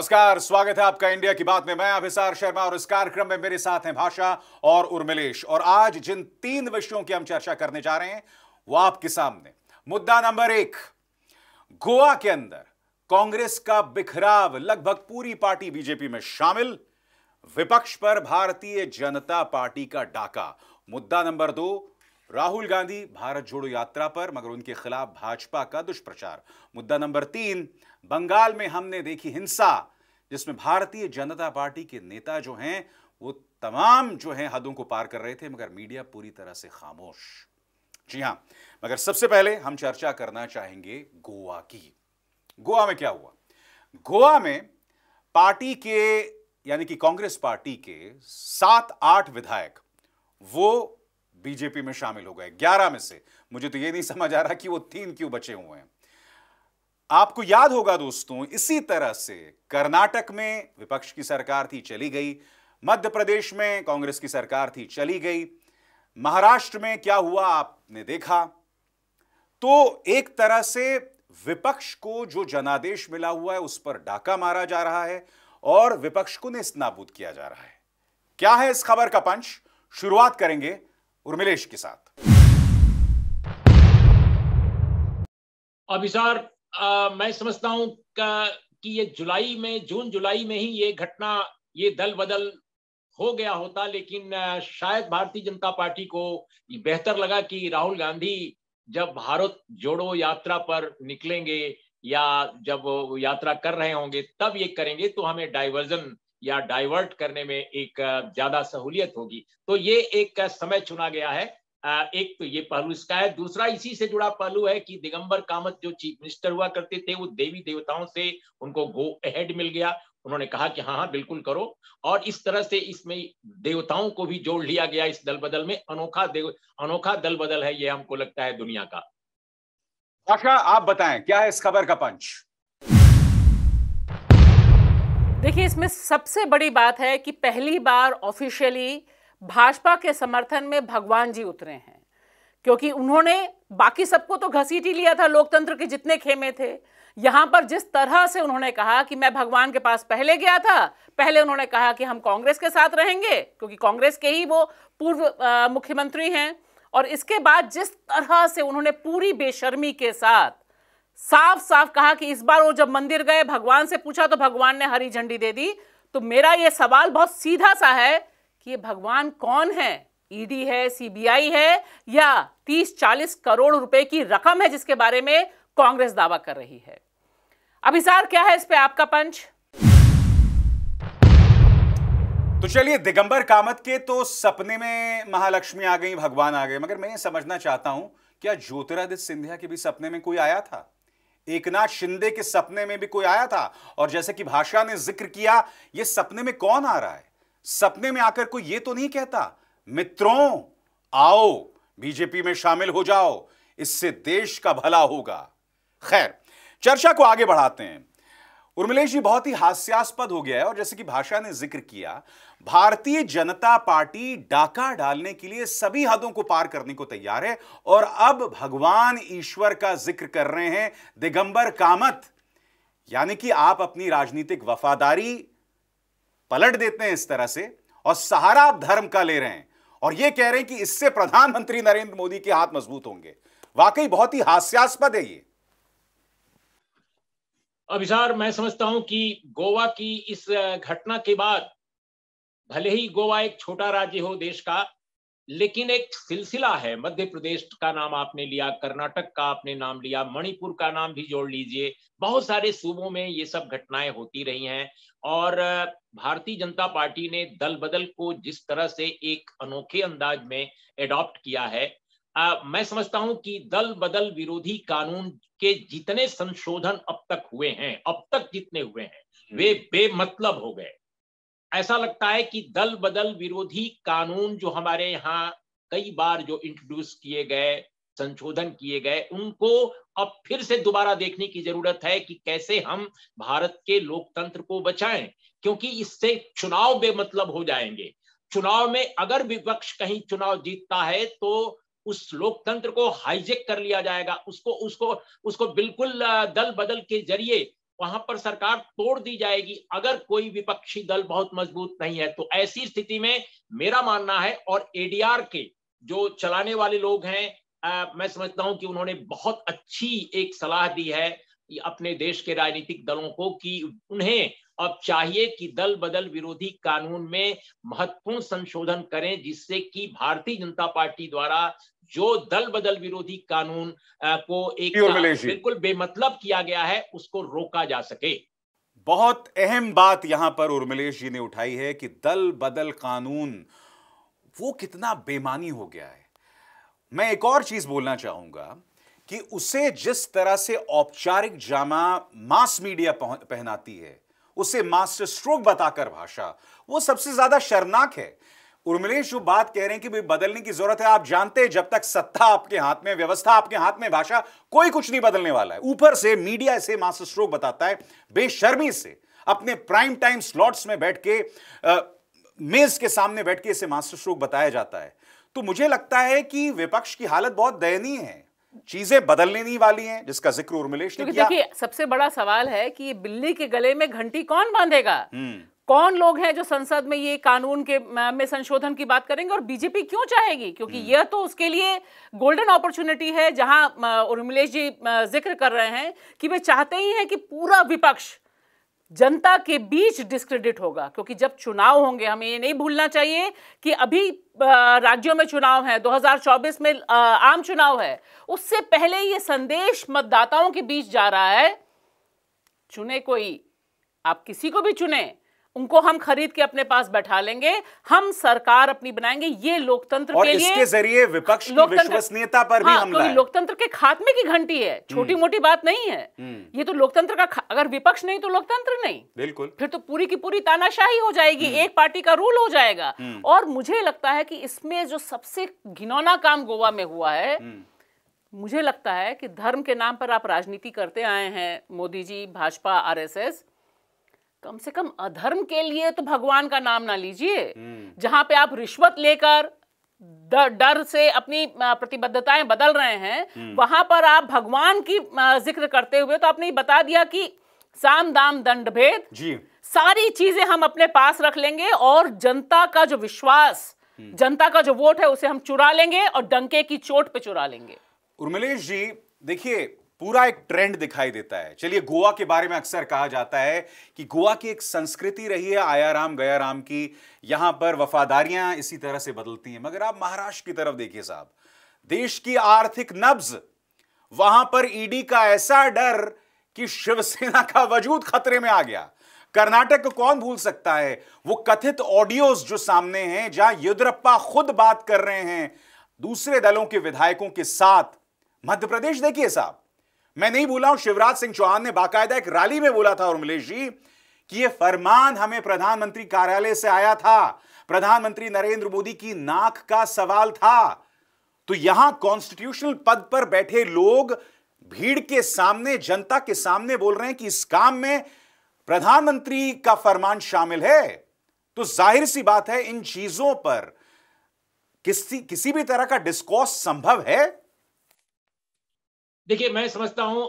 नमस्कार स्वागत है आपका इंडिया की बात में मैं अभिसार शर्मा और इस कार्यक्रम में मेरे साथ हैं भाषा और उर्मिलेश और आज जिन तीन विषयों की हम चर्चा करने जा रहे हैं वो आपके सामने मुद्दा नंबर एक गोवा के अंदर कांग्रेस का बिखराव लगभग पूरी पार्टी बीजेपी में शामिल विपक्ष पर भारतीय जनता पार्टी का डाका मुद्दा नंबर दो राहुल गांधी भारत जोड़ो यात्रा पर मगर उनके खिलाफ भाजपा का दुष्प्रचार मुद्दा नंबर तीन बंगाल में हमने देखी हिंसा जिसमें भारतीय जनता पार्टी के नेता जो हैं वो तमाम जो हैं हदों को पार कर रहे थे मगर मीडिया पूरी तरह से खामोश जी हां मगर सबसे पहले हम चर्चा करना चाहेंगे गोवा की गोवा में क्या हुआ गोवा में पार्टी के यानी कि कांग्रेस पार्टी के सात आठ विधायक वो बीजेपी में शामिल हो गए ग्यारह में से मुझे तो ये नहीं समझ आ रहा कि वो तीन क्यों बचे हुए हैं आपको याद होगा दोस्तों इसी तरह से कर्नाटक में विपक्ष की सरकार थी चली गई मध्य प्रदेश में कांग्रेस की सरकार थी चली गई महाराष्ट्र में क्या हुआ आपने देखा तो एक तरह से विपक्ष को जो जनादेश मिला हुआ है उस पर डाका मारा जा रहा है और विपक्ष को ने नाबूद किया जा रहा है क्या है इस खबर का पंच शुरुआत करेंगे उर्मिलेश के साथ अभिसार आ, मैं समझता हूं कि ये जुलाई में जून जुलाई में ही ये घटना ये दल बदल हो गया होता लेकिन शायद भारतीय जनता पार्टी को बेहतर लगा कि राहुल गांधी जब भारत जोड़ो यात्रा पर निकलेंगे या जब यात्रा कर रहे होंगे तब ये करेंगे तो हमें डाइवर्जन या डाइवर्ट करने में एक ज्यादा सहूलियत होगी तो ये एक समय चुना गया है एक तो ये पहलू इसका है दूसरा इसी से जुड़ा पहलू है कि दिगंबर कामत जो चीफ मिनिस्टर हुआ करते थे वो देवी देवताओं से उनको गो हेड मिल गया उन्होंने कहा कि हाँ हाँ बिल्कुल करो और इस तरह से इसमें देवताओं को भी जोड़ लिया गया इस दल बदल में अनोखा देव अनोखा दल बदल है ये हमको लगता है दुनिया का आशा आप बताएं क्या है इस खबर का पंच देखिए इसमें सबसे बड़ी बात है कि पहली बार ऑफिशियली भाजपा के समर्थन में भगवान जी उतरे हैं क्योंकि उन्होंने बाकी सबको तो घसीट ही लिया था लोकतंत्र के जितने खेमे थे यहां पर जिस तरह से उन्होंने कहा कि मैं भगवान के पास पहले गया था पहले उन्होंने कहा कि हम कांग्रेस के साथ रहेंगे क्योंकि कांग्रेस के ही वो पूर्व मुख्यमंत्री हैं और इसके बाद जिस तरह से उन्होंने पूरी बेशर्मी के साथ साफ साफ कहा कि इस बार वो जब मंदिर गए भगवान से पूछा तो भगवान ने हरी झंडी दे दी तो मेरा ये सवाल बहुत सीधा सा है कि ये भगवान कौन e है ईडी है सीबीआई है या 30-40 करोड़ रुपए की रकम है जिसके बारे में कांग्रेस दावा कर रही है अभिसार क्या है इस पे आपका पंच तो चलिए दिगंबर कामत के तो सपने में महालक्ष्मी आ गई भगवान आ गए मगर मैं समझना चाहता हूं क्या ज्योतिरादित्य सिंधिया के भी सपने में कोई आया था एकनाथ शिंदे के सपने में भी कोई आया था और जैसे कि भाषा ने जिक्र किया यह सपने में कौन आ रहा है सपने में आकर कोई यह तो नहीं कहता मित्रों आओ बीजेपी में शामिल हो जाओ इससे देश का भला होगा खैर चर्चा को आगे बढ़ाते हैं उर्मिलेश जी बहुत ही हास्यास्पद हो गया है और जैसे कि भाषा ने जिक्र किया भारतीय जनता पार्टी डाका डालने के लिए सभी हदों को पार करने को तैयार है और अब भगवान ईश्वर का जिक्र कर रहे हैं दिगंबर कामत यानी कि आप अपनी राजनीतिक वफादारी पलट देते हैं इस तरह से और सहारा आप धर्म का ले रहे हैं और यह कह रहे हैं कि इससे प्रधानमंत्री नरेंद्र मोदी के हाथ मजबूत होंगे वाकई बहुत ही हास्यास्पद है ये अभिसार मैं समझता हूं कि गोवा की इस घटना के बाद भले ही गोवा एक छोटा राज्य हो देश का लेकिन एक सिलसिला है मध्य प्रदेश का नाम आपने लिया कर्नाटक का आपने नाम लिया मणिपुर का नाम भी जोड़ लीजिए बहुत सारे सूबों में ये सब घटनाएं होती रही हैं और भारतीय जनता पार्टी ने दल बदल को जिस तरह से एक अनोखे अंदाज में एडॉप्ट किया है आ, मैं समझता हूं कि दल बदल विरोधी कानून के जितने संशोधन अब तक हुए हैं अब तक जितने हुए हैं वे हम्म। बेमतलब हो गए ऐसा लगता है कि दल बदल विरोधी कानून जो हमारे यहाँ कई बार जो इंट्रोड्यूस किए गए संशोधन किए गए उनको अब फिर से दोबारा देखने की जरूरत है कि कैसे हम भारत के लोकतंत्र को बचाएं क्योंकि इससे चुनाव बेमतलब हो जाएंगे चुनाव में अगर विपक्ष कहीं चुनाव जीतता है तो उस लोकतंत्र को हाईजेक कर लिया जाएगा उसको उसको उसको बिल्कुल दल बदल के जरिए वहां पर सरकार तोड़ दी जाएगी अगर कोई विपक्षी दल बहुत मजबूत नहीं है तो ऐसी स्थिति में मेरा मानना है और एडीआर के जो चलाने वाले लोग हैं आ, मैं समझता हूं कि उन्होंने बहुत अच्छी एक सलाह दी है अपने देश के राजनीतिक दलों को कि उन्हें अब चाहिए कि दल बदल विरोधी कानून में महत्वपूर्ण संशोधन करें जिससे कि भारतीय जनता पार्टी द्वारा जो दल बदल विरोधी कानून को एक बिल्कुल बेमतलब किया गया है उसको रोका जा सके बहुत अहम बात यहां पर उर्मिलेश जी ने उठाई है कि दल बदल कानून वो कितना बेमानी हो गया है मैं एक और चीज बोलना चाहूंगा कि उसे जिस तरह से औपचारिक जामा मास मीडिया पहनाती है उसे मास्टर स्ट्रोक बताकर भाषा वो सबसे ज्यादा शर्नाक है उर्मिलेश जो बात कह रहे हैं कि भाई बदलने की जरूरत है आप जानते हैं जब तक सत्ता आपके हाथ में व्यवस्था आपके हाथ में भाषा कोई कुछ नहीं बदलने वाला है ऊपर से मीडिया से मास्टर स्ट्रोक बताता है बेशर्मी से अपने प्राइम टाइम स्लॉट्स में बैठ के मेज के सामने बैठ के इसे मास्टर स्ट्रोक बताया जाता है तो मुझे लगता है कि विपक्ष की हालत बहुत दयनीय है चीजें बदलने नहीं वाली हैं जिसका जिक्र उर्मिलेश ने किया देखिए सबसे बड़ा सवाल है कि बिल्ली के गले में घंटी कौन बांधेगा हम्म। कौन लोग हैं जो संसद में ये कानून के में संशोधन की बात करेंगे और बीजेपी क्यों चाहेगी क्योंकि हम्म। यह तो उसके लिए गोल्डन अपॉर्चुनिटी है जहां उर्मिलेश जी जिक्र कर रहे हैं कि वे चाहते ही हैं कि पूरा विपक्ष जनता के बीच डिस्क्रेडिट होगा क्योंकि जब चुनाव होंगे हमें ये नहीं भूलना चाहिए कि अभी राज्यों में चुनाव है 2024 में आम चुनाव है उससे पहले ये संदेश मतदाताओं के बीच जा रहा है चुने कोई आप किसी को भी चुने उनको हम खरीद के अपने पास बैठा लेंगे हम सरकार अपनी बनाएंगे ये लोकतंत्र और के इसके लिए इसके जरिए विपक्ष विश्वसनीयता पर हाँ, भी हमला है लोकतंत्र के खात्मे की घंटी है हम्म। छोटी मोटी बात नहीं है हम्म। ये तो लोकतंत्र का अगर विपक्ष नहीं तो लोकतंत्र नहीं बिल्कुल फिर तो पूरी की पूरी तानाशाही हो जाएगी हम्म। एक पार्टी का रूल हो जाएगा और मुझे लगता है कि इसमें जो सबसे घिनौना काम गोवा में हुआ है मुझे लगता है कि धर्म के नाम पर आप राजनीति करते आए हैं मोदी जी भाजपा आरएसएस कम से कम अधर्म के लिए तो भगवान का नाम ना लीजिए हम्म। जहां पे आप रिश्वत लेकर डर से अपनी प्रतिबद्धताएं बदल रहे हैं हम्म। वहां पर आप भगवान की जिक्र करते हुए तो आपने बता दिया कि साम दाम दंड भेद जी सारी चीजें हम अपने पास रख लेंगे और जनता का जो विश्वास हम्म। जनता का जो वोट है उसे हम चुरा लेंगे और डंके की चोट पे चुरा लेंगे उर्मिलेश जी देखिए पूरा एक ट्रेंड दिखाई देता है चलिए गोवा के बारे में अक्सर कहा जाता है कि गोवा की एक संस्कृति रही है आया राम गया राम की यहां पर वफादारियां इसी तरह से बदलती हैं मगर आप महाराष्ट्र की तरफ देखिए साहब देश की आर्थिक नब्ज वहां पर ईडी e का ऐसा डर कि शिवसेना का वजूद खतरे में आ गया कर्नाटक को कौन भूल सकता है वो कथित ऑडियोज जो सामने हैं जहां येदुरप्पा खुद बात कर रहे हैं दूसरे दलों के विधायकों के साथ मध्य प्रदेश देखिए साहब मैं नहीं भूला हूं शिवराज सिंह चौहान ने बाकायदा एक रैली में बोला था उर्मिलेश जी कि यह फरमान हमें प्रधानमंत्री कार्यालय से आया था प्रधानमंत्री नरेंद्र मोदी की नाक का सवाल था तो यहां कॉन्स्टिट्यूशनल पद पर बैठे लोग भीड़ के सामने जनता के सामने बोल रहे हैं कि इस काम में प्रधानमंत्री का फरमान शामिल है तो जाहिर सी बात है इन चीजों पर किसी किसी भी तरह का डिस्कोर्स संभव है देखिए मैं समझता हूं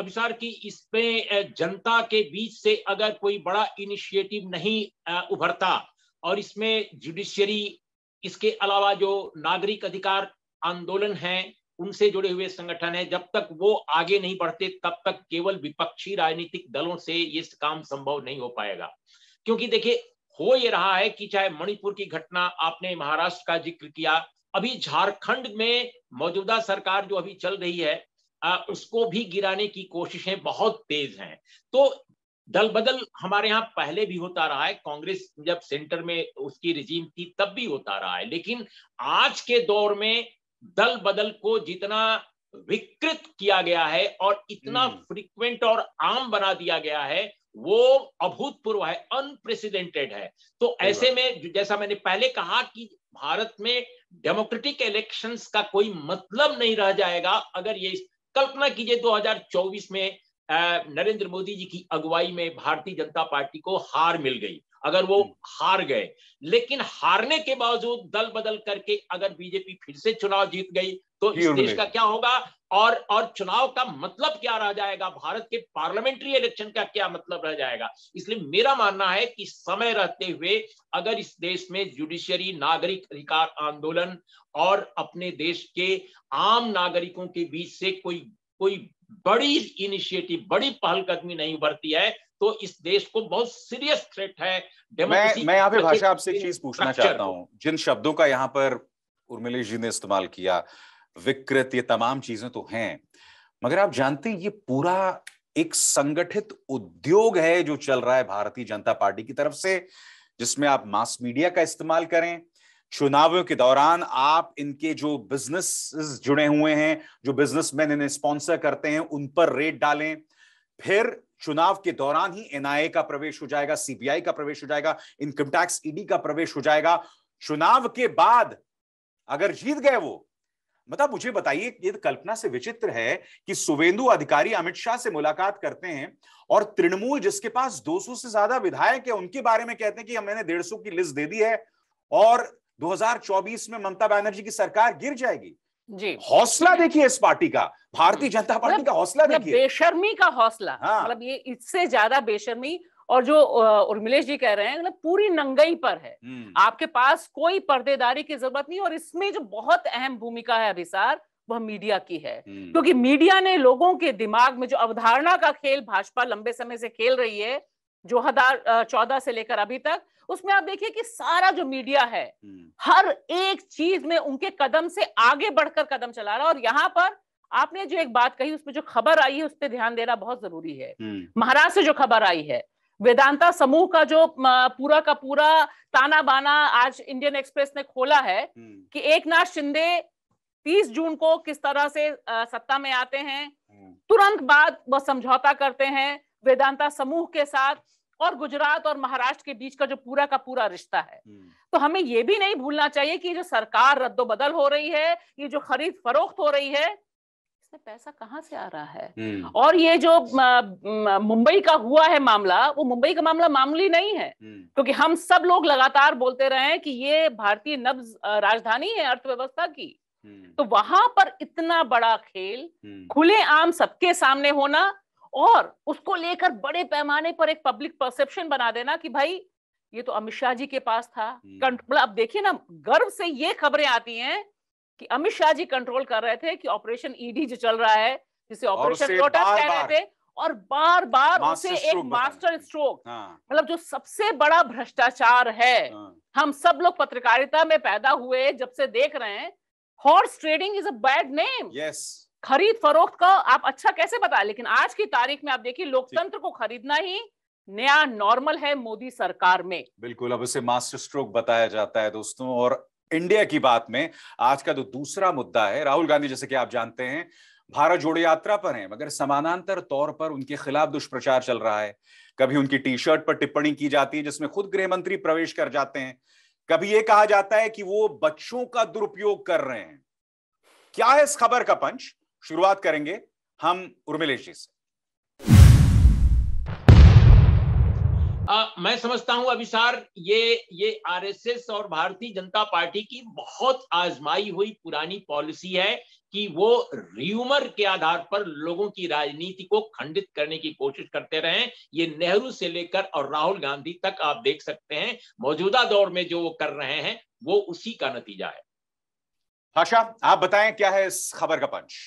अभिसार की इसमें जनता के बीच से अगर कोई बड़ा इनिशिएटिव नहीं उभरता और इसमें जुडिशियरी इसके अलावा जो नागरिक अधिकार आंदोलन है उनसे जुड़े हुए संगठन है जब तक वो आगे नहीं बढ़ते तब तक केवल विपक्षी राजनीतिक दलों से ये काम संभव नहीं हो पाएगा क्योंकि देखिए हो ये रहा है कि चाहे मणिपुर की घटना आपने महाराष्ट्र का जिक्र किया अभी झारखंड में मौजूदा सरकार जो अभी चल रही है उसको भी गिराने की कोशिशें बहुत तेज हैं तो दल बदल हमारे यहाँ पहले भी होता रहा है कांग्रेस जब सेंटर में उसकी रिजीम थी तब भी होता रहा है लेकिन आज के दौर में दल बदल को जितना विकृत किया गया है और इतना फ्रीक्वेंट हम्म। और आम बना दिया गया है वो अभूतपूर्व है अनप्रेसिडेंटेड है तो ऐसे में जैसा मैंने पहले कहा कि भारत में डेमोक्रेटिक इलेक्शंस का कोई मतलब नहीं रह जाएगा अगर ये कल्पना कीजिए 2024 में नरेंद्र मोदी जी की अगुवाई में भारतीय जनता पार्टी को हार मिल गई अगर वो हम्म। हार गए लेकिन हारने के बावजूद दल बदल करके अगर बीजेपी फिर से चुनाव जीत गई तो इस देश का क्या होगा और और चुनाव का मतलब क्या रह जाएगा भारत के पार्लियामेंट्री इलेक्शन का क्या मतलब रह जाएगा इसलिए मेरा मानना है कि समय रहते हुए अगर इस देश में जुडिशियरी नागरिक अधिकार आंदोलन और अपने देश के आम नागरिकों के बीच से कोई कोई बड़ी इनिशिएटिव बड़ी पहलकदमी नहीं बरती है तो इस देश को बहुत सीरियस थ्रेट है मैं मैं यहाँ पे भाषा आपसे एक चीज पूछना चाहता हूँ जिन शब्दों का यहाँ पर उर्मिलेश जी ने इस्तेमाल किया विकृत ये तमाम चीजें तो हैं मगर आप जानते हैं ये पूरा एक संगठित उद्योग है जो चल रहा है भारतीय जनता पार्टी की तरफ से जिसमें आप मास मीडिया का इस्तेमाल करें चुनावों के दौरान आप इनके जो बिजनेस जुड़े हुए हैं जो बिजनेसमैन इन्हें स्पॉन्सर करते हैं उन पर रेट डालें फिर चुनाव के दौरान ही एनआईए का प्रवेश हो जाएगा सीबीआई का प्रवेश हो जाएगा इनकम टैक्स ईडी का प्रवेश हो जाएगा चुनाव के बाद अगर जीत गए वो मतलब मुझे बताइए ये तो कल्पना से विचित्र है कि सुवेंदु अधिकारी अमित शाह से मुलाकात करते हैं और तृणमूल जिसके पास 200 से ज्यादा विधायक है उनके बारे में कहते हैं कि मैंने डेढ़ की लिस्ट दे दी है और 2024 में ममता बैनर्जी की सरकार गिर जाएगी जी हौसला देखिए इस पार्टी का भारतीय जनता मतलब पार्टी का हौसला मतलब देखिए बेशर्मी का हौसला हाँ। मतलब ये इससे ज्यादा बेशर्मी और जो उर्मिलेश जी कह रहे हैं मतलब पूरी नंगई पर है हम्म। आपके पास कोई पर्देदारी की जरूरत नहीं और इसमें जो बहुत अहम भूमिका है अभिसार वह मीडिया की है हम्म। क्योंकि मीडिया ने लोगों के दिमाग में जो अवधारणा का खेल भाजपा लंबे समय से खेल रही है जो हजार चौदह से लेकर अभी तक उसमें आप देखिए कि सारा जो मीडिया है हम्म। हर एक चीज में उनके कदम से आगे बढ़कर कदम चला रहा है और यहाँ पर आपने जो एक बात कही उसमें जो खबर आई है उस पर ध्यान देना बहुत जरूरी है महाराष्ट्र से जो खबर आई है वेदांता समूह का जो पूरा का पूरा ताना बाना आज इंडियन एक्सप्रेस ने खोला है हम्म। कि एक नाथ शिंदे 30 जून को किस तरह से सत्ता में आते हैं हम्म। तुरंत बाद वह समझौता करते हैं वेदांता समूह के साथ और गुजरात और महाराष्ट्र के बीच का जो पूरा का पूरा रिश्ता है हम्म। तो हमें यह भी नहीं भूलना चाहिए कि जो सरकार रद्दोबदल हो रही है ये जो खरीद फरोख्त हो रही है इसमें पैसा कहाँ से आ रहा है हम्म। और ये जो मुंबई का हुआ है मामला वो मुंबई का मामला मामूली नहीं है हम्म। क्योंकि हम सब लोग लगातार बोलते रहे हैं कि ये भारतीय नब्ज राजधानी है अर्थव्यवस्था की हम्म। तो वहां पर इतना बड़ा खेल खुले आम सबके सामने होना और उसको लेकर बड़े पैमाने पर एक पब्लिक परसेप्शन बना देना कि भाई ये तो अमित शाह जी के पास था कंट्रोल मतलब अब देखिए ना गर्व से ये खबरें आती हैं कि अमित शाह जी कंट्रोल कर रहे थे कि ऑपरेशन ईडी e जो चल रहा है जिसे ऑपरेशन लोटस कह रहे थे और बार बार उसे एक मास्टर स्ट्रोक हाँ। मतलब जो सबसे बड़ा भ्रष्टाचार है हाँ। हम सब लोग पत्रकारिता में पैदा हुए जब से देख रहे हैं horse trading is a bad name yes खरीद फरोख्त का आप अच्छा कैसे बता लेकिन आज की तारीख में आप देखिए लोकतंत्र को खरीदना ही नया नॉर्मल है मोदी सरकार में बिल्कुल अब उसे मास्टर स्ट्रोक बताया जाता है दोस्तों और इंडिया की बात में आज का जो तो दूसरा मुद्दा है राहुल गांधी जैसे कि आप जानते हैं भारत जोड़ो यात्रा पर हैं मगर समानांतर तौर पर उनके खिलाफ दुष्प्रचार चल रहा है कभी उनकी टी शर्ट पर टिप्पणी की जाती है जिसमें खुद गृह मंत्री प्रवेश कर जाते हैं कभी यह कहा जाता है कि वो बच्चों का दुरुपयोग कर रहे हैं क्या है इस खबर का पंच शुरुआत करेंगे हम उर्मिलेश जी से आ, मैं समझता हूं अभिसार ये ये आरएसएस और भारतीय जनता पार्टी की बहुत आजमाई हुई पुरानी पॉलिसी है कि वो र्यूमर के आधार पर लोगों की राजनीति को खंडित करने की कोशिश करते रहे ये नेहरू से लेकर और राहुल गांधी तक आप देख सकते हैं मौजूदा दौर में जो वो कर रहे हैं वो उसी का नतीजा है आशा आप बताएं क्या है इस खबर का पंच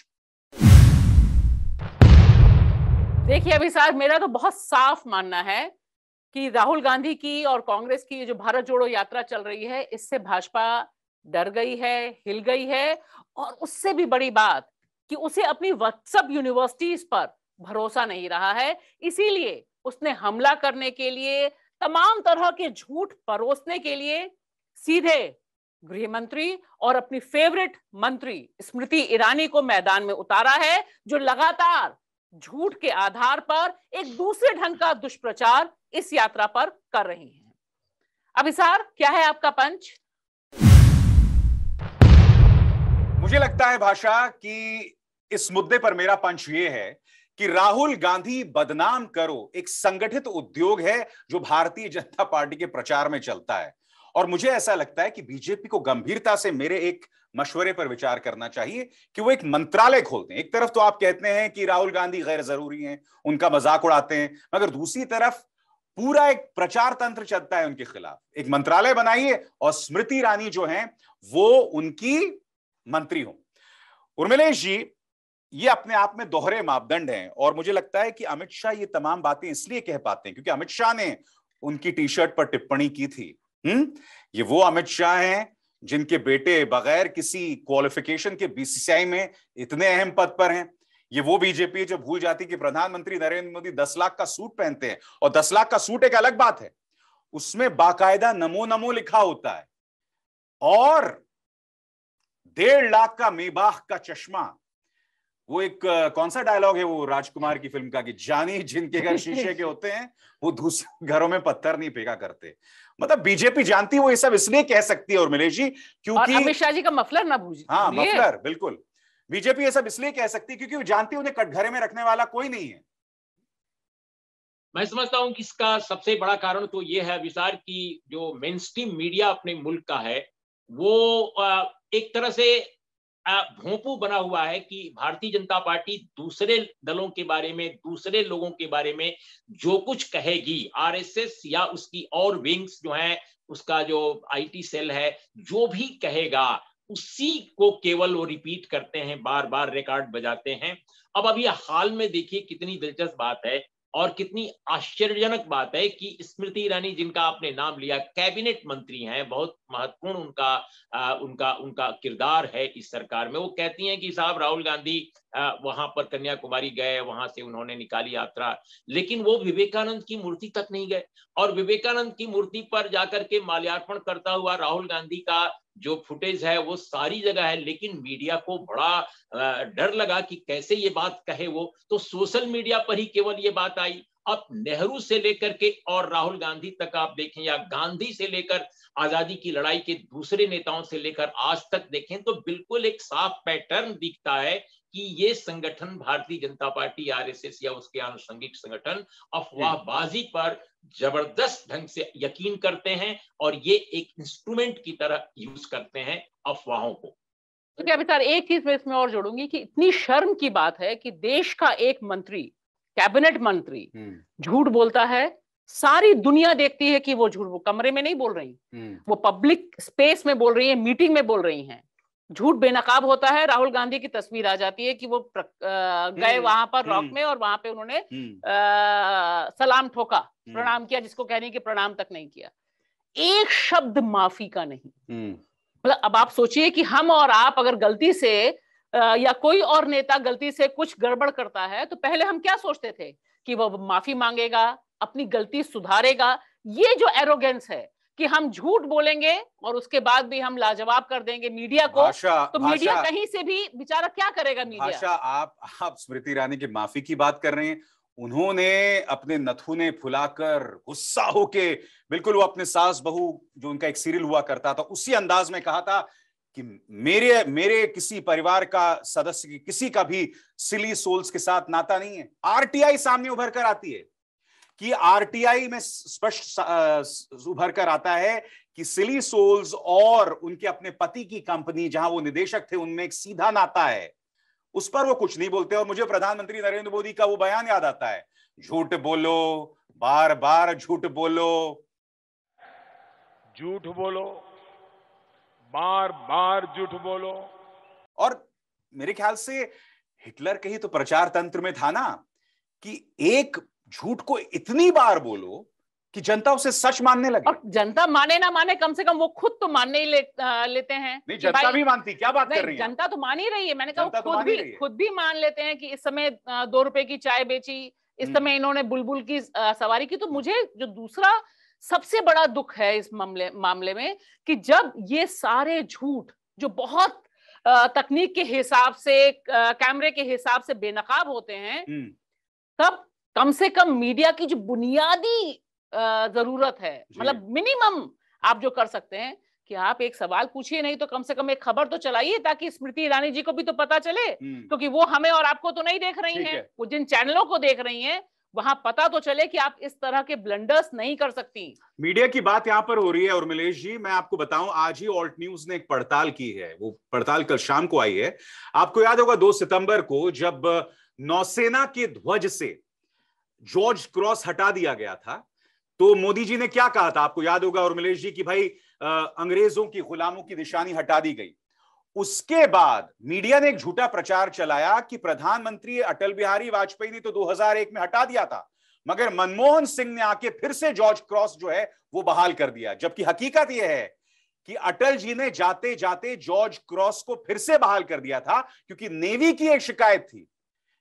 देखिए अभी साहब मेरा तो बहुत साफ मानना है कि राहुल गांधी की और कांग्रेस की जो भारत जोड़ो यात्रा चल रही है इससे भाजपा डर गई है हिल गई है और उससे भी बड़ी बात कि उसे अपनी व्हाट्सअप यूनिवर्सिटीज पर भरोसा नहीं रहा है इसीलिए उसने हमला करने के लिए तमाम तरह के झूठ परोसने के लिए सीधे गृह मंत्री और अपनी फेवरेट मंत्री स्मृति ईरानी को मैदान में उतारा है जो लगातार झूठ के आधार पर एक दूसरे ढंग का दुष्प्रचार इस यात्रा पर कर रही हैं अब इसार क्या है आपका पंच मुझे लगता है भाषा कि इस मुद्दे पर मेरा पंच ये है कि राहुल गांधी बदनाम करो एक संगठित उद्योग है जो भारतीय जनता पार्टी के प्रचार में चलता है और मुझे ऐसा लगता है कि बीजेपी को गंभीरता से मेरे एक मशवरे पर विचार करना चाहिए कि वो एक मंत्रालय खोल दें एक तरफ तो आप कहते हैं कि राहुल गांधी गैर जरूरी हैं उनका मजाक उड़ाते हैं मगर दूसरी तरफ पूरा एक प्रचार तंत्र चलता है उनके खिलाफ एक मंत्रालय बनाइए और स्मृति ईरानी जो है वो उनकी मंत्री हो उर्मिलेश जी ये अपने आप में दोहरे मापदंड हैं और मुझे लगता है कि अमित शाह ये तमाम बातें इसलिए कह पाते हैं क्योंकि अमित शाह ने उनकी टी शर्ट पर टिप्पणी की थी हम्म ये वो अमित शाह हैं जिनके बेटे बगैर किसी क्वालिफिकेशन के बीसीसीआई में इतने अहम पद पर हैं ये वो बीजेपी है जो भूल जाती कि प्रधानमंत्री नरेंद्र मोदी दस लाख का सूट पहनते हैं और दस लाख का सूट एक अलग बात है उसमें बाकायदा नमो नमो लिखा होता है और डेढ़ लाख का मेबाह का चश्मा वो एक कौन सा डायलॉग है वो राजकुमार की फिल्म का कि जानी जिनके घर शीशे के होते हैं वो दूसरे घरों में पत्थर नहीं फेंका करते मतलब बीजेपी जानती वो ये सब इसलिए कह सकती है उर्मिलेश जी क्योंकि अमित शाह जी का मफलर ना भूजिए हाँ मफलर बिल्कुल बीजेपी ये सब इसलिए कह सकती है क्योंकि वो जानती है उन्हें कटघरे में रखने वाला कोई नहीं है मैं समझता हूं कि इसका सबसे बड़ा कारण तो ये है विचार की जो मेन मीडिया अपने मुल्क का है वो एक तरह से भोंपू बना हुआ है कि भारतीय जनता पार्टी दूसरे दलों के बारे में दूसरे लोगों के बारे में जो कुछ कहेगी आरएसएस या उसकी और विंग्स जो है उसका जो आईटी सेल है जो भी कहेगा उसी को केवल वो रिपीट करते हैं बार बार रिकॉर्ड बजाते हैं अब अभी हाल में देखिए कितनी दिलचस्प बात है और कितनी आश्चर्यजनक बात है कि स्मृति ईरानी जिनका आपने नाम लिया कैबिनेट मंत्री हैं बहुत महत्वपूर्ण उनका आ, उनका उनका किरदार है इस सरकार में वो कहती हैं कि साहब राहुल गांधी वहां पर कन्याकुमारी गए वहां से उन्होंने निकाली यात्रा लेकिन वो विवेकानंद की मूर्ति तक नहीं गए और विवेकानंद की मूर्ति पर जाकर के माल्यार्पण करता हुआ राहुल गांधी का जो फुटेज है वो सारी जगह है लेकिन मीडिया को बड़ा डर लगा कि कैसे ये बात कहे वो तो सोशल मीडिया पर ही केवल ये बात आई अब नेहरू से लेकर के और राहुल गांधी तक आप देखें या गांधी से लेकर आजादी की लड़ाई के दूसरे नेताओं से लेकर आज तक देखें तो बिल्कुल एक साफ पैटर्न दिखता है कि ये संगठन भारतीय जनता पार्टी आरएसएस या उसके आनुषंगिक संगठन अफवाहबाजी पर जबरदस्त ढंग से यकीन करते हैं और ये एक इंस्ट्रूमेंट की तरह यूज करते हैं अफवाहों को ठीक अभी अमिताभ एक चीज मैं इसमें और जोड़ूंगी कि इतनी शर्म की बात है कि देश का एक मंत्री कैबिनेट मंत्री हम्म। झूठ बोलता है सारी दुनिया देखती है कि वो झूठ वो कमरे में नहीं बोल रही हम्म। वो पब्लिक स्पेस में बोल रही है मीटिंग में बोल रही हैं झूठ बेनकाब होता है राहुल गांधी की तस्वीर आ जाती है कि वो गए हम्म, वहां पर रॉक हम्म। में और वहां पे उन्होंने आ, हम्म। सलाम ठोका प्रणाम किया जिसको कहने की प्रणाम तक नहीं किया एक शब्द माफी का नहीं मतलब अब आप सोचिए कि हम और आप अगर गलती से या कोई और नेता गलती से कुछ गड़बड़ करता है तो पहले हम क्या सोचते थे कि वो माफी मांगेगा अपनी गलती सुधारेगा ये जो एरोगेंस है कि हम झूठ बोलेंगे और उसके बाद भी हम लाजवाब कर देंगे मीडिया को भाषा, तो भाषा, मीडिया कहीं से भी बेचारा क्या करेगा मीडिया भाषा आप आप स्मृति ईरानी की माफी की बात कर रहे हैं उन्होंने अपने नथुने फुलाकर गुस्सा होके बिल्कुल वो अपने सास बहू जो उनका एक सीरियल हुआ करता था उसी अंदाज में कहा था कि मेरे मेरे किसी परिवार का सदस्य किसी का भी सिली सोल्स के साथ नाता नहीं है आरटीआई सामने उभर कर आती है कि आरटीआई में स्पष्ट उभर कर आता है कि सिली सोल्स और उनके अपने पति की कंपनी जहां वो निदेशक थे उनमें एक सीधा नाता है उस पर वो कुछ नहीं बोलते और मुझे प्रधानमंत्री नरेंद्र मोदी का वो बयान याद आता है झूठ बोलो बार बार झूठ बोलो झूठ बोलो बार बार झूठ बोलो और मेरे ख्याल से हिटलर के ही तो प्रचार तंत्र में था ना कि एक झूठ को इतनी बार बोलो कि जनता उसे सच मानने लगे और जनता माने ना माने कम से कम वो खुद तो मानने ही ले, आ, लेते हैं नहीं जनता भी मानती क्या बात कर रही है जनता तो मान ही रही है मैंने कहा तो खुद भी खुद भी मान लेते हैं कि इस समय दो रुपए की चाय बेची इस हम्म। समय इन्होंने बुलबुल की सवारी की तो मुझे जो दूसरा सबसे बड़ा दुख है इस मामले मामले में कि जब ये सारे झूठ जो बहुत तकनीक के हिसाब से कैमरे के हिसाब से बेनकाब होते हैं हम्म। तब कम से कम मीडिया की जो बुनियादी जरूरत है मतलब मिनिमम आप जो कर सकते हैं कि आप एक सवाल पूछिए नहीं तो कम से कम एक खबर तो चलाइए ताकि स्मृति ईरानी जी को भी तो पता चले हम्म। क्योंकि वो हमें और आपको तो नहीं देख रही हैं है। वो जिन चैनलों को देख रही हैं वहां पता तो चले कि आप इस तरह के ब्लंडर्स नहीं कर सकती मीडिया की बात यहाँ पर हो रही है और मिलेश जी मैं आपको बताऊं आज ही ऑल्ट न्यूज ने एक पड़ताल की है वो पड़ताल कल शाम को आई है आपको याद होगा दो सितंबर को जब नौसेना के ध्वज से जॉर्ज क्रॉस हटा दिया गया था तो मोदी जी ने क्या कहा था आपको याद होगा और मिलेश जी की भाई अंग्रेजों की गुलामों की निशानी हटा दी गई उसके बाद मीडिया ने एक झूठा प्रचार चलाया कि प्रधानमंत्री अटल बिहारी वाजपेयी ने तो 2001 में हटा दिया था मगर मनमोहन सिंह ने आके फिर से जॉर्ज क्रॉस जो है वो बहाल कर दिया जबकि हकीकत यह है कि अटल जी ने जाते जाते जॉर्ज क्रॉस को फिर से बहाल कर दिया था क्योंकि नेवी की एक शिकायत थी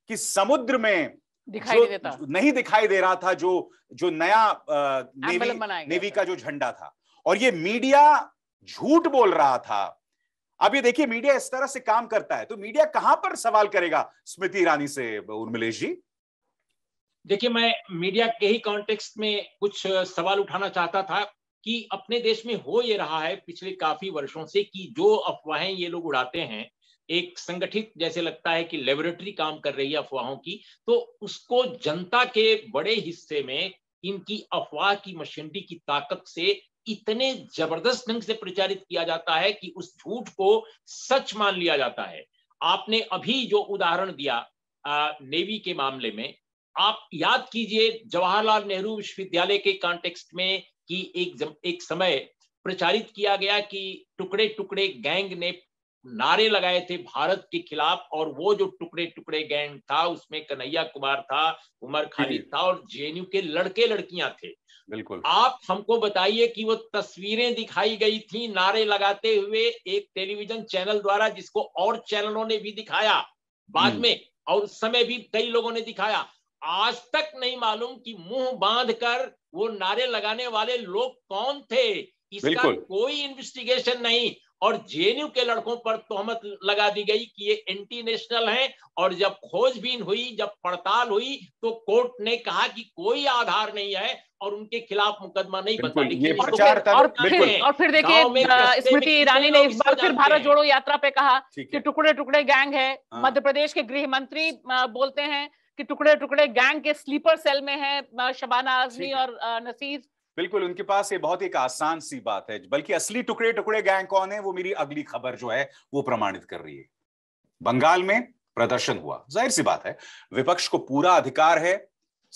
कि समुद्र में दिखाई देता नहीं दिखाई दे रहा था जो जो नया नेवी नेवी का जो झंडा था और ये मीडिया झूठ बोल रहा था अब ये देखिए मीडिया इस तरह से काम करता है तो मीडिया कहां पर सवाल करेगा स्मृति ईरानी से उर्मिलेश जी देखिए मैं मीडिया के ही कॉन्टेक्स्ट में कुछ सवाल उठाना चाहता था कि अपने देश में हो ये रहा है पिछले काफी वर्षों से कि जो अफवाहें ये लोग उड़ाते हैं एक संगठित जैसे लगता है कि लेबोरेटरी काम कर रही है अफवाहों की तो उसको जनता के बड़े हिस्से में इनकी अफवाह की मशीनरी की ताकत से इतने जबरदस्त ढंग से प्रचारित किया जाता है कि उस झूठ को सच मान लिया जाता है आपने अभी जो उदाहरण दिया आ, नेवी के मामले में आप याद कीजिए जवाहरलाल नेहरू विश्वविद्यालय के कॉन्टेक्स्ट में कि एक एक समय प्रचारित किया गया कि टुकड़े टुकड़े गैंग ने नारे लगाए थे भारत के खिलाफ और वो जो टुकड़े टुकड़े गैंग था उसमें कन्हैया कुमार था उमर खालिद था और जेएनयू के लड़के लड़कियां थे बिल्कुल आप हमको बताइए कि वो तस्वीरें दिखाई गई थी नारे लगाते हुए एक टेलीविजन चैनल द्वारा जिसको और चैनलों ने भी दिखाया बाद हम्म। में और उस समय भी कई लोगों ने दिखाया आज तक नहीं मालूम कि मुंह बांध कर वो नारे लगाने वाले लोग कौन थे इसका कोई इन्वेस्टिगेशन नहीं और जेएनयू के लड़कों पर तोहमत लगा दी गई कि ये एंटी नेशनल हैं और जब खोजबीन हुई जब पड़ताल हुई तो कोर्ट ने कहा कि कोई आधार नहीं है और उनके खिलाफ मुकदमा नहीं बता ये तो और, फिर, और फिर देखिए स्मृति ईरानी ने इस बार फिर भारत जोड़ो यात्रा पे कहा कि टुकड़े टुकड़े गैंग है हाँ। मध्य प्रदेश के गृह मंत्री बोलते हैं कि टुकड़े टुकड़े गैंग के स्लीपर सेल में है शबाना आजमी और नसीर बिल्कुल उनके पास ये बहुत एक आसान सी बात है बल्कि असली टुकड़े टुकड़े गैंग कौन है वो मेरी अगली खबर जो है वो प्रमाणित कर रही है बंगाल में प्रदर्शन हुआ जाहिर सी बात है विपक्ष को पूरा अधिकार है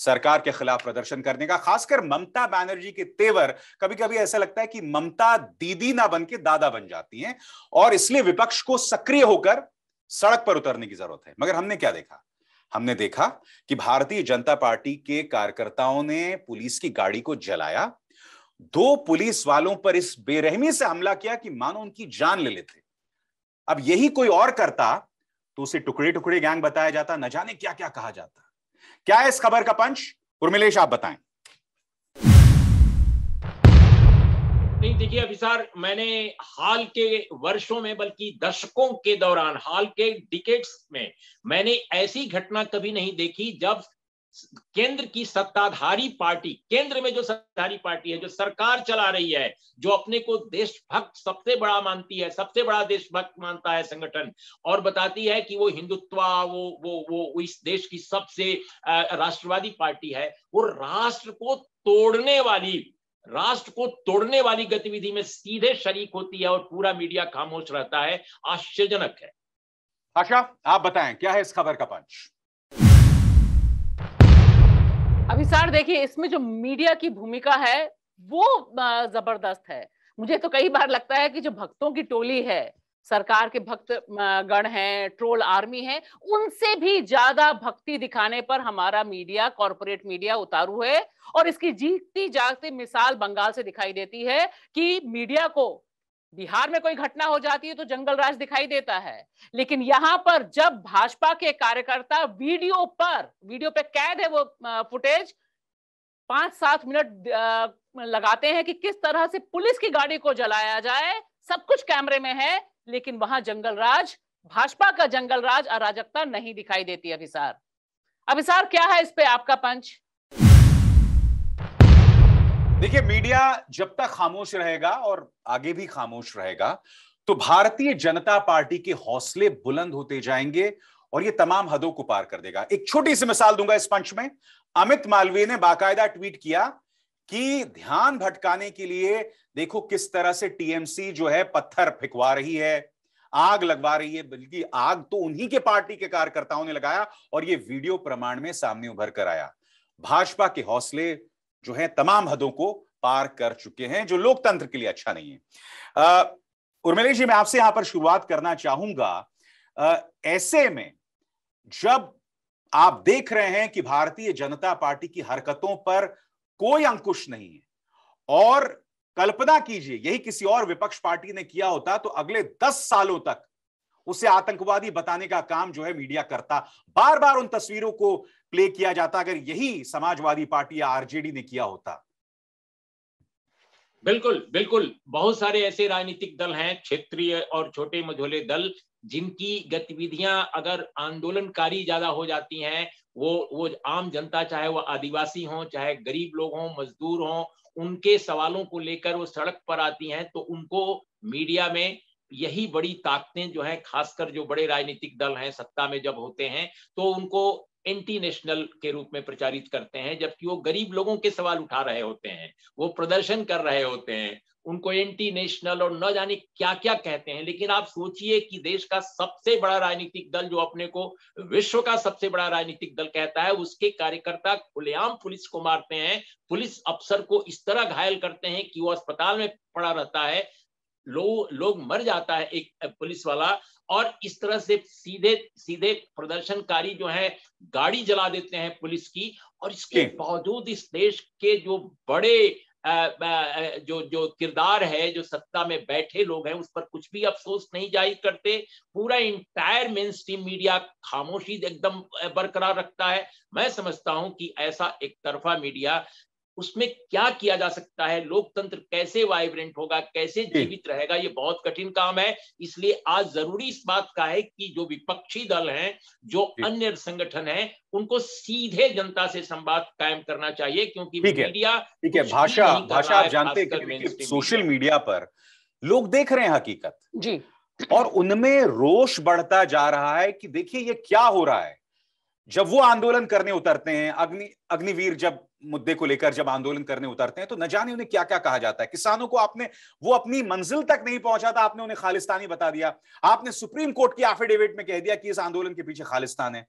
सरकार के खिलाफ प्रदर्शन करने का खासकर ममता बनर्जी के तेवर कभी कभी ऐसा लगता है कि ममता दीदी ना बन के दादा बन जाती हैं और इसलिए विपक्ष को सक्रिय होकर सड़क पर उतरने की जरूरत है मगर हमने क्या देखा हमने देखा कि भारतीय जनता पार्टी के कार्यकर्ताओं ने पुलिस की गाड़ी को जलाया दो पुलिस वालों पर इस बेरहमी से हमला किया कि मानो उनकी जान ले लेते अब यही कोई और करता तो उसे टुकड़े टुकड़े गैंग बताया जाता न जाने क्या क्या कहा जाता क्या है इस खबर का पंच उर्मिलेश आप बताएं नहीं देखिए अभिसार मैंने हाल के वर्षों में बल्कि दशकों के दौरान हाल के डिकेट्स में मैंने ऐसी घटना कभी नहीं देखी जब केंद्र की सत्ताधारी पार्टी केंद्र में जो सत्ताधारी पार्टी है जो सरकार चला रही है जो अपने को देशभक्त सबसे बड़ा मानती है सबसे बड़ा देशभक्त मानता है संगठन और बताती है कि वो हिंदुत्व वो वो वो इस देश की सबसे राष्ट्रवादी पार्टी है वो राष्ट्र को तोड़ने वाली राष्ट्र को तोड़ने वाली गतिविधि में सीधे शरीक होती है और पूरा मीडिया खामोश रहता है आश्चर्यजनक है आशा आप बताएं क्या है इस खबर का पंच अभी सर देखिए इसमें जो मीडिया की भूमिका है वो जबरदस्त है मुझे तो कई बार लगता है कि जो भक्तों की टोली है सरकार के भक्त गण हैं ट्रोल आर्मी है उनसे भी ज्यादा भक्ति दिखाने पर हमारा मीडिया कॉरपोरेट मीडिया उतारू है और इसकी जीतती जागती मिसाल बंगाल से दिखाई देती है कि मीडिया को बिहार में कोई घटना हो जाती है तो जंगल राज दिखाई देता है लेकिन यहां पर जब भाजपा के कार्यकर्ता वीडियो पर वीडियो पे कैद है वो फुटेज पांच सात मिनट लगाते हैं कि किस तरह से पुलिस की गाड़ी को जलाया जाए सब कुछ कैमरे में है लेकिन वहां जंगल राज भाजपा का जंगल राज अराजकता नहीं दिखाई देती अभिसार अभिसार क्या है इस पे आपका पंच देखिए मीडिया जब तक खामोश रहेगा और आगे भी खामोश रहेगा तो भारतीय जनता पार्टी के हौसले बुलंद होते जाएंगे और ये तमाम हदों को पार कर देगा एक छोटी सी मिसाल दूंगा इस पंच में अमित मालवीय ने बाकायदा ट्वीट किया कि ध्यान भटकाने के लिए देखो किस तरह से टीएमसी जो है पत्थर फेंकवा रही है आग लगवा रही है बल्कि आग तो उन्हीं के पार्टी के कार्यकर्ताओं ने लगाया और ये वीडियो प्रमाण में सामने उभर कर आया भाजपा के हौसले जो है तमाम हदों को पार कर चुके हैं जो लोकतंत्र के लिए अच्छा नहीं है उर्मिलेश जी मैं आपसे यहां पर शुरुआत करना चाहूंगा आ, ऐसे में जब आप देख रहे हैं कि भारतीय जनता पार्टी की हरकतों पर कोई अंकुश नहीं है और कल्पना कीजिए यही किसी और विपक्ष पार्टी ने किया होता तो अगले दस सालों तक उसे आतंकवादी बताने का काम जो है मीडिया करता बार बार उन तस्वीरों को प्ले किया जाता अगर यही समाजवादी पार्टी या आरजेडी ने किया होता बिल्कुल बिल्कुल बहुत सारे ऐसे राजनीतिक दल हैं क्षेत्रीय और छोटे मझोले दल जिनकी गतिविधियां अगर आंदोलनकारी ज्यादा हो जाती हैं वो वो आम जनता चाहे वो आदिवासी हो चाहे गरीब लोग हों मजदूर हों उनके सवालों को लेकर वो सड़क पर आती हैं तो उनको मीडिया में यही बड़ी ताकतें जो है खासकर जो बड़े राजनीतिक दल हैं सत्ता में जब होते हैं तो उनको एंटी नेशनल के रूप में प्रचारित करते हैं जबकि वो गरीब लोगों के सवाल उठा रहे होते हैं वो प्रदर्शन कर रहे होते हैं उनको एंटी नेशनल और न जाने क्या क्या कहते हैं लेकिन आप सोचिए कि देश का सबसे बड़ा राजनीतिक दल जो अपने को विश्व का सबसे बड़ा राजनीतिक दल कहता है उसके कार्यकर्ता खुलेआम पुलिस को मारते हैं पुलिस अफसर को इस तरह घायल करते हैं कि वो अस्पताल में पड़ा रहता है लोग लोग मर जाता है एक पुलिस वाला और इस तरह से सीधे सीधे प्रदर्शनकारी जो है गाड़ी जला देते हैं पुलिस की और इसके बावजूद इस देश के जो बड़े जो जो किरदार है जो सत्ता में बैठे लोग हैं उस पर कुछ भी अफसोस नहीं जाहिर करते पूरा इंटायर मेन स्ट्रीम मीडिया खामोशी एकदम बरकरार रखता है मैं समझता हूं कि ऐसा एक तरफा मीडिया उसमें क्या किया जा सकता है लोकतंत्र कैसे वाइब्रेंट होगा कैसे जीवित रहेगा ये बहुत कठिन काम है इसलिए आज जरूरी इस बात का है कि जो विपक्षी दल हैं जो अन्य संगठन हैं उनको सीधे जनता से संवाद कायम करना चाहिए क्योंकि मीडिया ठीक है भाषा भाषा आप जानते हैं सोशल मीडिया पर लोग देख रहे हैं हकीकत जी और उनमें रोष बढ़ता जा रहा है कि देखिए ये क्या हो रहा है जब वो आंदोलन करने उतरते हैं अग्नि अग्निवीर जब मुद्दे को लेकर जब आंदोलन करने उतरते हैं तो न जाने उन्हें क्या क्या कहा जाता है किसानों को आपने वो अपनी मंजिल तक नहीं पहुंचा था आपने उन्हें खालिस्तानी बता दिया आपने सुप्रीम कोर्ट की एफिडेविट में कह दिया कि इस आंदोलन के पीछे खालिस्तान है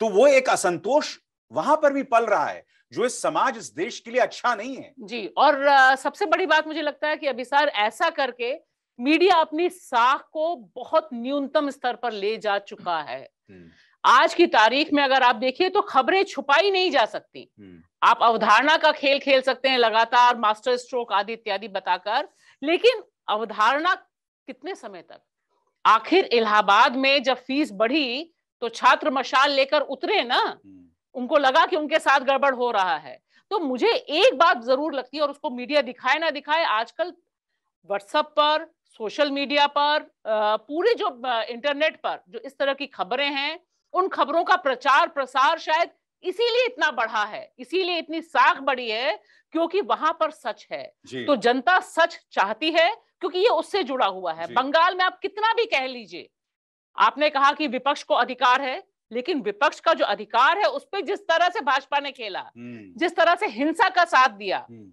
तो वो एक असंतोष वहां पर भी पल रहा है जो इस समाज इस देश के लिए अच्छा नहीं है जी और सबसे बड़ी बात मुझे लगता है कि अभिसार ऐसा करके मीडिया अपनी साख को बहुत न्यूनतम स्तर पर ले जा चुका है हम्म। आज की तारीख में अगर आप देखिए तो खबरें छुपाई नहीं जा सकती हम्म। आप अवधारणा का खेल खेल सकते हैं लगातार मास्टर स्ट्रोक आदि इत्यादि बताकर लेकिन अवधारणा कितने समय तक आखिर इलाहाबाद में जब फीस बढ़ी तो छात्र मशाल लेकर उतरे ना हम्म। उनको लगा कि उनके साथ गड़बड़ हो रहा है तो मुझे एक बात जरूर लगती है और उसको मीडिया दिखाए ना दिखाए आजकल व्हाट्सएप पर सोशल मीडिया पर पूरे जो इंटरनेट पर जो इस तरह की खबरें हैं उन खबरों का प्रचार प्रसार शायद इसीलिए इतना बढ़ा है इसीलिए इतनी साख बढ़ी है क्योंकि वहां पर सच है तो जनता सच चाहती है क्योंकि ये उससे जुड़ा हुआ है बंगाल में आप कितना भी कह लीजिए आपने कहा कि विपक्ष को अधिकार है लेकिन विपक्ष का जो अधिकार है उस पर जिस तरह से भाजपा ने खेला हम्म। जिस तरह से हिंसा का साथ दिया हम्म।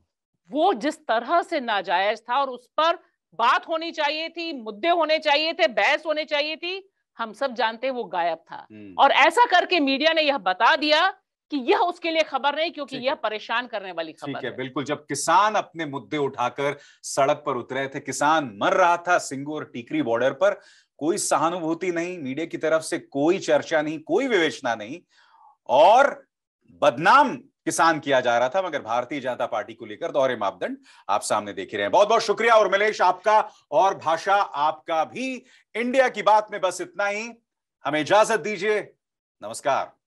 वो जिस तरह से नाजायज था और उस पर बात होनी चाहिए थी मुद्दे होने चाहिए थे बहस होनी चाहिए थी हम सब जानते हैं वो गायब था हम्म। और ऐसा करके मीडिया ने यह बता दिया कि यह उसके लिए खबर नहीं क्योंकि यह परेशान करने वाली खबर ठीक है बिल्कुल जब किसान अपने मुद्दे उठाकर सड़क पर उतरे थे किसान मर रहा था सिंगू और टीकरी बॉर्डर पर कोई सहानुभूति नहीं मीडिया की तरफ से कोई चर्चा नहीं कोई विवेचना नहीं और बदनाम किसान किया जा रहा था मगर भारतीय जनता पार्टी को लेकर दोहरे मापदंड आप सामने देख रहे हैं बहुत बहुत शुक्रिया और मिलेश आपका और भाषा आपका भी इंडिया की बात में बस इतना ही हमें इजाजत दीजिए नमस्कार